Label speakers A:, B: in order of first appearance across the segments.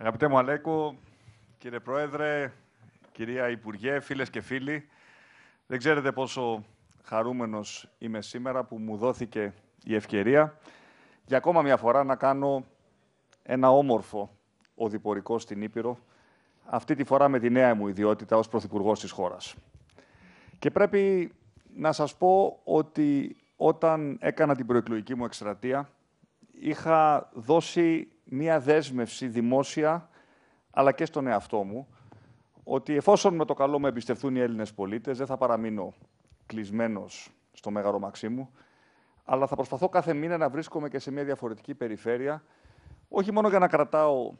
A: Αγαπητέ μου Αλέκο, κύριε Πρόεδρε, κυρία Υπουργέ, φίλες και φίλοι, δεν ξέρετε πόσο χαρούμενος είμαι σήμερα που μου δόθηκε η ευκαιρία για ακόμα μια φορά να κάνω ένα όμορφο οδηπορικό στην Ήπειρο, αυτή τη φορά με τη νέα μου ιδιότητα ως Πρωθυπουργός της χώρας. Και πρέπει να σας πω ότι όταν έκανα την προεκλογική μου εκστρατεία, είχα δώσει μία δέσμευση δημόσια, αλλά και στον εαυτό μου, ότι εφόσον με το καλό με εμπιστευτούν οι Έλληνες πολίτες, δεν θα παραμείνω κλεισμένος στο μέγαρο μου, αλλά θα προσπαθώ κάθε μήνα να βρίσκομαι και σε μια διαφορετική περιφέρεια, όχι μόνο για να κρατάω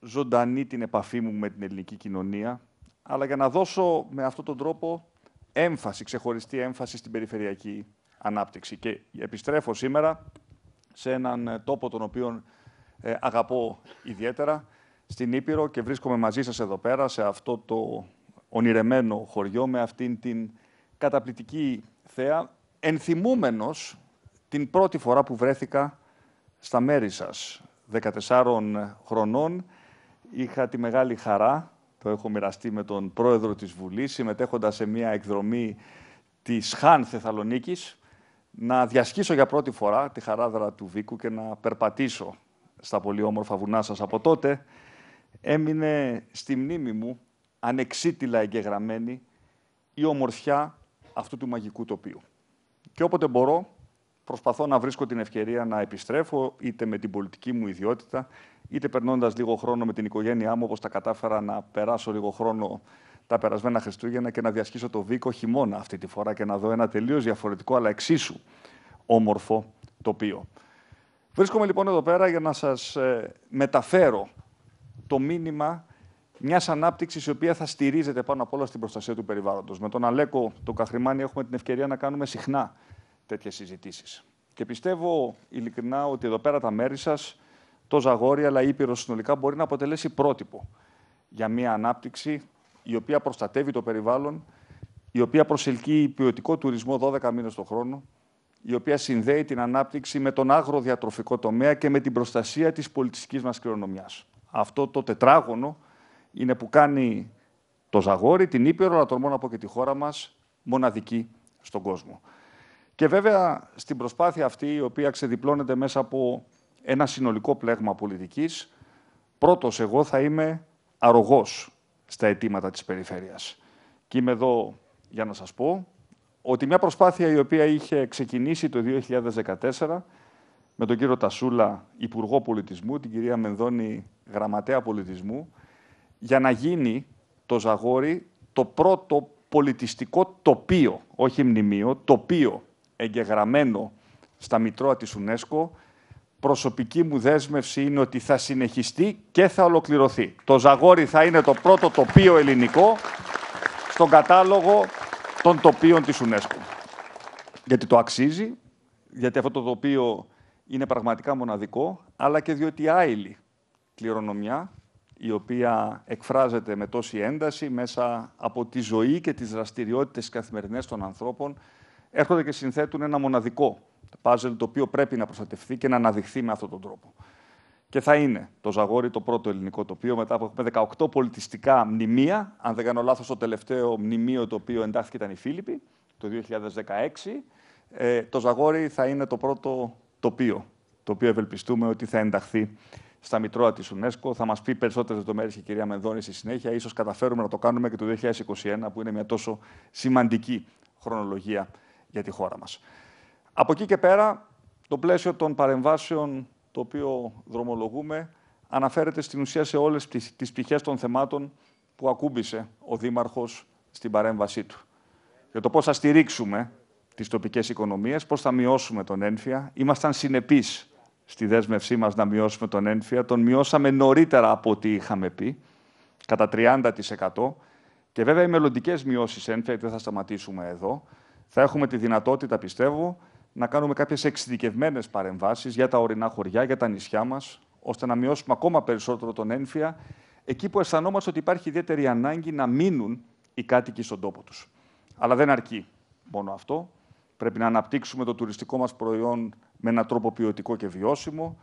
A: ζωντανή την επαφή μου με την ελληνική κοινωνία, αλλά για να δώσω με αυτόν τον τρόπο έμφαση, ξεχωριστή έμφαση στην περιφερειακή ανάπτυξη. Και επιστρέφω σήμερα σε έναν τόπο τον οποίο ε, αγαπώ ιδιαίτερα στην Ήπειρο και βρίσκομαι μαζί σας εδώ πέρα, σε αυτό το ονειρεμένο χωριό, με αυτήν την καταπληκτική θέα, ενθυμούμενος την πρώτη φορά που βρέθηκα στα μέρη σας. 14 χρονών είχα τη μεγάλη χαρά, το έχω μοιραστεί με τον πρόεδρο της Βουλής, συμμετέχοντας σε μια εκδρομή της ΧΑΝ Θεσσαλονίκης, να διασκήσω για πρώτη φορά τη χαράδρα του Βίκου και να περπατήσω στα πολύ όμορφα βουνά σας από τότε, έμεινε στη μνήμη μου ανεξίτηλα εγγεγραμμένη η ομορφιά αυτού του μαγικού τοπίου. Και όποτε μπορώ, προσπαθώ να βρίσκω την ευκαιρία να επιστρέφω, είτε με την πολιτική μου ιδιότητα, είτε περνώντας λίγο χρόνο με την οικογένειά μου, όπως τα κατάφερα να περάσω λίγο χρόνο τα περασμένα Χριστούγεννα και να διασχίσω το Βίκο χειμώνα αυτή τη φορά και να δω ένα τελείως διαφορετικό, αλλά εξίσου όμορφο τοπίο. Βρίσκομαι λοιπόν εδώ πέρα για να σας ε, μεταφέρω το μήνυμα μιας ανάπτυξης η οποία θα στηρίζεται πάνω απ' όλα στην προστασία του περιβάλλοντος. Με τον Αλέκο, τον Καχρημάνη, έχουμε την ευκαιρία να κάνουμε συχνά τέτοιες συζητήσεις. Και πιστεύω ειλικρινά ότι εδώ πέρα τα μέρη σας, το Ζαγόρι αλλά η Ήπειρος συνολικά μπορεί να αποτελέσει πρότυπο για μια ανάπτυξη η οποία προστατεύει το περιβάλλον, η οποία προσελκύει ποιοτικό τουρισμό 12 μήνες το χρόνο, η οποία συνδέει την ανάπτυξη με τον αγροδιατροφικό τομέα και με την προστασία της πολιτιστικής μας κληρονομιάς. Αυτό το τετράγωνο είναι που κάνει το Ζαγόρι, την Ήπειρο, αλλά τολμώ μόνο πω και τη χώρα μας, μοναδική στον κόσμο. Και βέβαια στην προσπάθεια αυτή, η οποία ξεδιπλώνεται μέσα από ένα συνολικό πλέγμα πολιτικής, πρώτος εγώ θα είμαι αρρωγός στα αιτήματα της περιφέρειας. Και είμαι εδώ για να σας πω ότι μια προσπάθεια η οποία είχε ξεκινήσει το 2014 με τον κύριο Τασούλα, Υπουργό Πολιτισμού, την κυρία Μενδώνη, Γραμματέα Πολιτισμού, για να γίνει το Ζαγόρι το πρώτο πολιτιστικό τοπίο, όχι μνημείο, τοπίο εγγεγραμμένο στα Μητρώα της UNESCO, προσωπική μου δέσμευση είναι ότι θα συνεχιστεί και θα ολοκληρωθεί. Το Ζαγόρι θα είναι το πρώτο τοπίο ελληνικό στον κατάλογο των τοπίων της UNESCO. Γιατί το αξίζει, γιατί αυτό το τοπίο είναι πραγματικά μοναδικό, αλλά και διότι άειλη κληρονομιά, η οποία εκφράζεται με τόση ένταση μέσα από τη ζωή και τις δραστηριότητες καθημερινές των ανθρώπων, έρχονται και συνθέτουν ένα μοναδικό παζλ το οποίο πρέπει να προστατευθεί και να αναδειχθεί με αυτόν τον τρόπο. Και θα είναι το Ζαγόρι το πρώτο ελληνικό τοπίο. Μετά από 18 πολιτιστικά μνημεία. Αν δεν κάνω λάθος, το τελευταίο μνημείο το οποίο εντάχθηκε ήταν η Φίλιππη, το 2016. Ε, το Ζαγόρι θα είναι το πρώτο τοπίο, το οποίο ευελπιστούμε ότι θα ενταχθεί στα Μητρώα της UNESCO. Θα μας πει περισσότερες λεπτομέρειες η κυρία Μενδώνη στη συνέχεια. σω καταφέρουμε να το κάνουμε και το 2021, που είναι μια τόσο σημαντική χρονολογία για τη χώρα μας. Από εκεί και πέρα, το πλαίσιο των παρεμβάσεων το οποίο δρομολογούμε, αναφέρεται στην ουσία σε όλες τις πτυχές των θεμάτων που ακούμπησε ο Δήμαρχος στην παρέμβασή του. Για το πώς θα στηρίξουμε τις τοπικές οικονομίες, πώς θα μειώσουμε τον ένφια. Ήμασταν συνεπείς στη δέσμευσή μας να μειώσουμε τον ένφια. Τον μειώσαμε νωρίτερα από ό,τι είχαμε πει, κατά 30%. Και βέβαια οι μελλοντικές μειώσεις ένφια, γιατί δεν θα σταματήσουμε εδώ, θα έχουμε τη δυνατότητα, πιστεύω, να κάνουμε κάποιες εξειδικευμένες παρεμβάσεις για τα ορεινά χωριά, για τα νησιά μας, ώστε να μειώσουμε ακόμα περισσότερο τον ένφια, εκεί που αισθανόμαστε ότι υπάρχει ιδιαίτερη ανάγκη να μείνουν οι κάτοικοι στον τόπο τους. Αλλά δεν αρκεί μόνο αυτό. Πρέπει να αναπτύξουμε το τουριστικό μας προϊόν με έναν τρόπο ποιοτικό και βιώσιμο.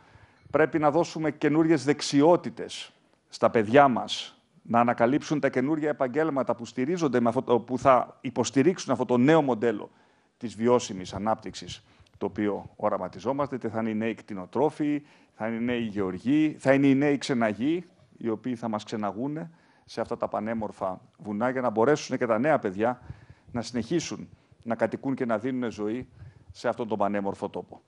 A: Πρέπει να δώσουμε καινούριες δεξιότητες στα παιδιά μας, να ανακαλύψουν τα καινούργια επαγγέλματα που, στηρίζονται με αυτό, που θα υποστηρίξουν αυτό το νέο μοντέλο της βιώσιμης ανάπτυξης το οποίο οραματιζόμαστε, θα είναι οι νέοι κτηνοτρόφοι, θα είναι οι νέοι γεωργοί, θα είναι οι νέοι ξεναγοί, οι οποίοι θα μας ξεναγούνε σε αυτά τα πανέμορφα βουνά για να μπορέσουν και τα νέα παιδιά να συνεχίσουν να κατοικούν και να δίνουν ζωή σε αυτόν τον πανέμορφο τόπο.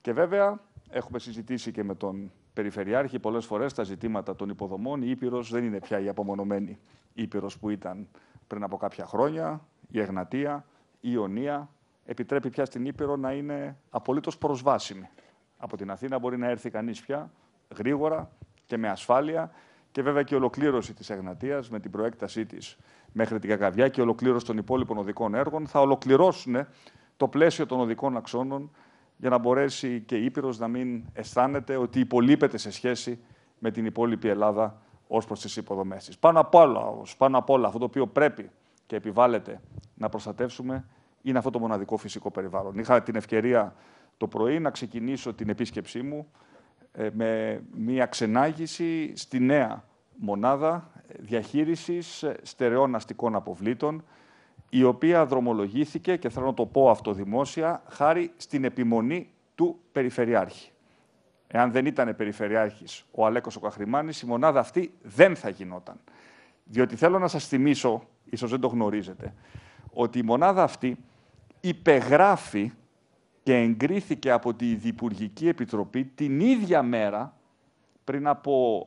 A: Και βέβαια, έχουμε συζητήσει και με τον Περιφερειάρχη πολλές φορές τα ζητήματα των υποδομών. Η Ήπειρος δεν είναι πια η απομονωμένη Ήπειρος που ήταν πριν από κάποια χρόνια, η Εγνατία, η Ιωνία, επιτρέπει πια στην Ήπειρο να είναι απολύτως προσβάσιμη. Από την Αθήνα μπορεί να έρθει κανείς πια γρήγορα και με ασφάλεια και βέβαια και η ολοκλήρωση της Εγνατίας με την προέκτασή της μέχρι την Κακαβιά και η ολοκλήρωση των υπόλοιπων οδικών έργων θα ολοκληρώσουν το πλαίσιο των οδικών αξώνων για να μπορέσει και η Ήπειρος να μην αισθάνεται ότι υπολείπεται σε σχέση με την υπόλοιπη Ελλάδα ως προς τις υποδομές της. Πάνω, πάνω απ' όλα, αυτό το οποίο πρέπει και επιβάλλεται να προστατεύσουμε είναι αυτό το μοναδικό φυσικό περιβάλλον. Είχα την ευκαιρία το πρωί να ξεκινήσω την επίσκεψή μου ε, με μια ξενάγηση στη νέα μονάδα ε, διαχείρισης ε, στερεών αστικών αποβλήτων, η οποία δρομολογήθηκε, και θέλω να το πω αυτό δημόσια, χάρη στην επιμονή του Περιφερειάρχη. Εάν δεν ήταν Περιφερειάρχης ο Αλέκος ο Καχρημάνης, η μονάδα αυτή δεν θα γινόταν. Διότι θέλω να σας θυμίσω, ίσως δεν το γνωρίζετε, ότι η μονάδα αυτή υπεγράφει και εγκρίθηκε από τη Διπουργική Επιτροπή την ίδια μέρα, πριν από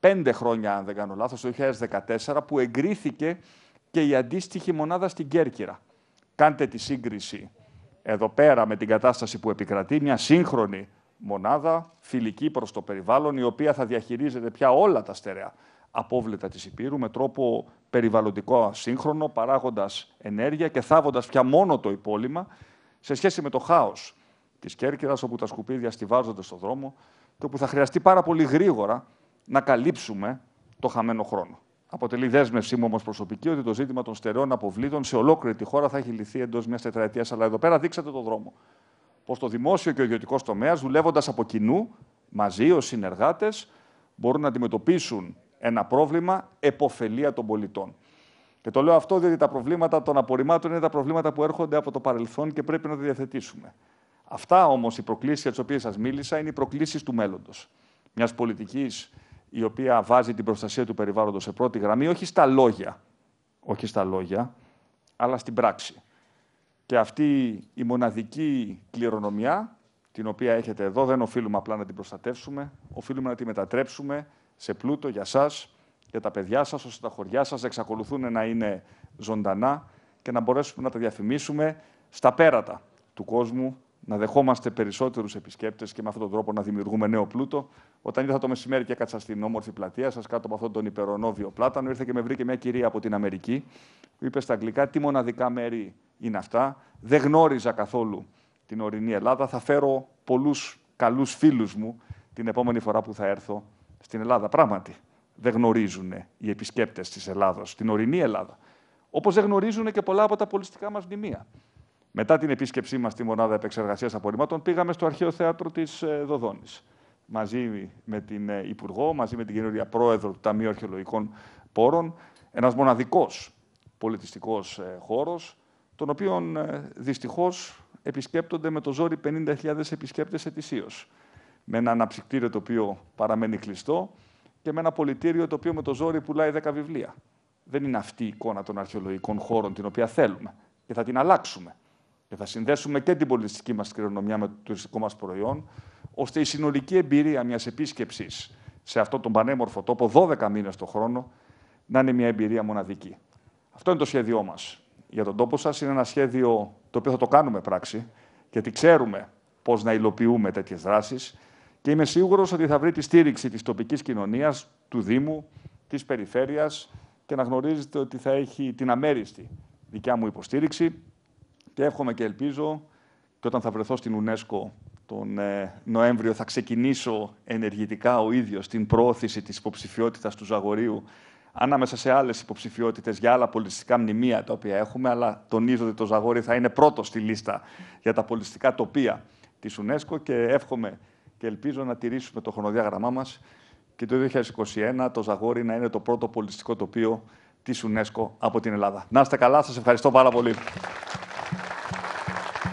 A: πέντε χρόνια, αν δεν κάνω λάθος, το 2014, που εγκρίθηκε και η αντίστοιχη μονάδα στην Κέρκυρα. Κάντε τη σύγκριση εδώ πέρα με την κατάσταση που επικρατεί, μια σύγχρονη μονάδα φιλική προς το περιβάλλον, η οποία θα διαχειρίζεται πια όλα τα στερεά απόβλητα της Υπήρου με τρόπο περιβαλλοντικό σύγχρονο, παράγοντας ενέργεια και θάβοντας πια μόνο το υπόλοιμα σε σχέση με το χάος της Κέρκυρας, όπου τα σκουπίδια στηβάζονται στον δρόμο και όπου θα χρειαστεί πάρα πολύ γρήγορα να καλύψουμε το χαμένο χρόνο. Αποτελεί δέσμευσή μου όμως προσωπική ότι το ζήτημα των στερεών αποβλήτων σε ολόκληρη τη χώρα θα έχει λυθεί εντός μιας τετραετίας. Αλλά εδώ πέρα δείξατε το δρόμο. Πως το δημόσιο και ο ιδιωτικός τομέας, δουλεύοντας από κοινού, μαζί ως συνεργάτες, μπορούν να αντιμετωπίσουν ένα πρόβλημα εποφελία των πολιτών. Και το λέω αυτό διότι τα προβλήματα των απορριμμάτων είναι τα προβλήματα που έρχονται από το παρελθόν και πρέπει να τα διαθετήσουμε. Αυτά όμως, οι προκλήσεις για τις οποίες σας μίλησα, είναι οι προκλήσεις του μέλλοντος. Μιας πολιτικής η οποία βάζει την προστασία του περιβάλλοντος σε πρώτη γραμμή, όχι στα λόγια, όχι στα λόγια, αλλά στην πράξη. Και αυτή η μοναδική κληρονομιά, την οποία έχετε εδώ, δεν οφείλουμε απλά να την προστατεύσουμε, οφείλουμε να τη μετατρέψουμε σε πλούτο για εσά, για τα παιδιά σας, ώστε τα χωριά σας, να εξακολουθούν να είναι ζωντανά και να μπορέσουμε να τα διαφημίσουμε στα πέρατα του κόσμου, να δεχόμαστε περισσότερους επισκέπτες και με αυτόν τον τρόπο να δημιουργούμε νέο πλούτο. Όταν ήρθα το μεσημέρι και έκατσα στην όμορφη πλατεία σας κάτω από αυτόν τον υπερονόβιο πλάτανο, ήρθε και με βρήκε μια κυρία από την Αμερική, που είπε στα αγγλικά τι μοναδικά μέρη είναι αυτά. Δεν γνώριζα καθόλου την ορεινή Ελλάδα. Θα φέρω πολλούς καλούς φίλους μου την επόμενη φορά που θα έρθω στην Ελλάδα. Πράγματι, δεν γνωρίζουν οι επισκέπτες της Ελλάδος, την ορεινή Ελλάδα. Όπως δεν γνωρίζουν και πολλά από τα πολιτιστικά μας μνημεία. Μετά την επίσκεψή μας στη μονάδα επεξεργασίας απορριμμάτων, πήγαμε στο αρχαίο θέατρο της ε, Δοδόνης. Μαζί με την ε, Υπουργό, μαζί με την καινούργια πρόεδρο του Ταμείου Αρχαιολογικών Πόρων. Ένας μοναδικός πολιτιστικός ε, χώρος, τον οποίο δυστυχώς επισκέπτονται με το ζόρι 50.000 επισκέπτες ετησίως με ένα αναψυκτήριο το οποίο παραμένει κλειστό και με ένα πολιτήριο το οποίο με το ζόρι πουλάει 10 βιβλία. Δεν είναι αυτή η εικόνα των αρχαιολογικών χώρων την οποία θέλουμε και θα την αλλάξουμε. Και θα συνδέσουμε και την πολιτιστική μας κληρονομιά με το τουριστικό μας προϊόν, ώστε η συνολική εμπειρία μιας επίσκεψης σε αυτόν τον πανέμορφο τόπο 12 μήνες το χρόνο να είναι μια εμπειρία μοναδική. Αυτό είναι το σχέδιό μας για τον τόπο σας. Είναι ένα σχέδιο το οποίο θα το κάνουμε πράξη, γιατί ξέρουμε πώς να υλοποιούμε τέτοιες δράσεις. Και είμαι σίγουρος ότι θα βρει τη στήριξη της τοπικής κοινωνίας του Δήμου, της περιφέρειας, και να γνωρίζετε ότι θα έχει την αμέριστη δικιά μου υποστήριξη και εύχομαι και ελπίζω και όταν θα βρεθώ στην UNESCO τον ε, Νοέμβριο θα ξεκινήσω ενεργητικά ο ίδιος την προώθηση της υποψηφιότητας του Ζαγορίου ανάμεσα σε άλλες υποψηφιότητες για άλλα πολιτιστικά μνημεία τα οποία έχουμε, αλλά τονίζω ότι το Ζαγόρι θα είναι πρώτος στη λίστα για τα πολιτιστικά τοπία της UNESCO και εύχομαι και ελπίζω να τηρήσουμε το χρονοδιάγραμμά μας και το 2021 το Ζαγόρι να είναι το πρώτο πολιτιστικό τοπίο της UNESCO από την Ελλάδα. Να είστε καλά, σας ευχαριστώ πάρα πολύ.